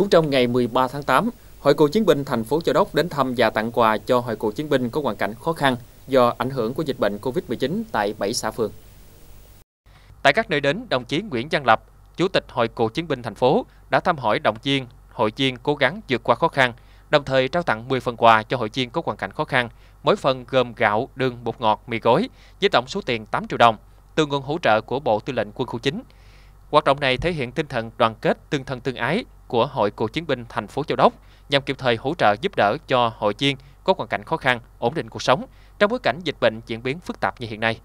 Cũng trong ngày 13 tháng 8, Hội cựu chiến binh thành phố Châu Đốc đến thăm và tặng quà cho hội cựu chiến binh có hoàn cảnh khó khăn do ảnh hưởng của dịch bệnh COVID-19 tại 7 xã phường. Tại các nơi đến, đồng chí Nguyễn Văn Lập, Chủ tịch Hội cựu chiến binh thành phố đã thăm hỏi động viên, hội viên cố gắng vượt qua khó khăn, đồng thời trao tặng 10 phần quà cho hội viên có hoàn cảnh khó khăn, mỗi phần gồm gạo, đường, bột ngọt, mì gói với tổng số tiền 8 triệu đồng từ nguồn hỗ trợ của Bộ Tư lệnh Quân khu 9. Hoạt động này thể hiện tinh thần đoàn kết tương thân tương ái của Hội Cựu chiến binh thành phố Châu Đốc nhằm kịp thời hỗ trợ giúp đỡ cho hội viên có hoàn cảnh khó khăn, ổn định cuộc sống trong bối cảnh dịch bệnh diễn biến phức tạp như hiện nay.